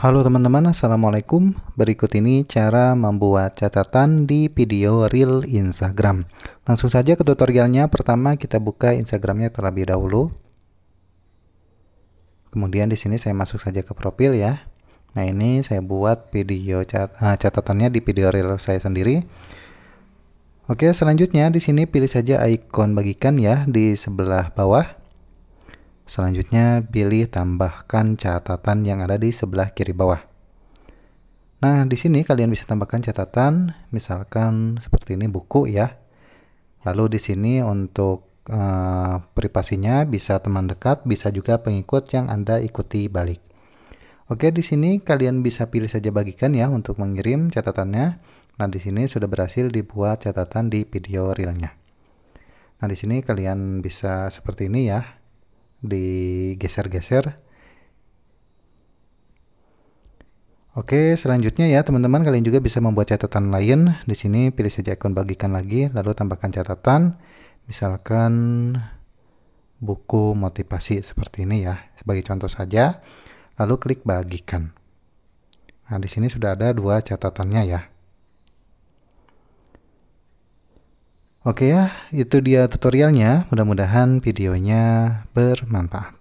Halo teman-teman, Assalamualaikum. Berikut ini cara membuat catatan di video real Instagram. Langsung saja ke tutorialnya. Pertama kita buka Instagramnya terlebih dahulu. Kemudian di sini saya masuk saja ke profil ya. Nah ini saya buat video cat uh, catatannya di video real saya sendiri. Oke selanjutnya di sini pilih saja ikon bagikan ya di sebelah bawah. Selanjutnya, pilih tambahkan catatan yang ada di sebelah kiri bawah. Nah, di sini kalian bisa tambahkan catatan, misalkan seperti ini buku ya. Lalu di sini untuk uh, privasinya bisa teman dekat, bisa juga pengikut yang Anda ikuti balik. Oke, di sini kalian bisa pilih saja bagikan ya untuk mengirim catatannya. Nah, di sini sudah berhasil dibuat catatan di video realnya. Nah, di sini kalian bisa seperti ini ya digeser-geser. Oke, selanjutnya ya teman-teman kalian juga bisa membuat catatan lain. Di sini pilih saja akun bagikan lagi, lalu tambahkan catatan. Misalkan buku motivasi seperti ini ya, sebagai contoh saja. Lalu klik bagikan. Nah, di sini sudah ada dua catatannya ya. Oke ya, itu dia tutorialnya. Mudah-mudahan videonya bermanfaat.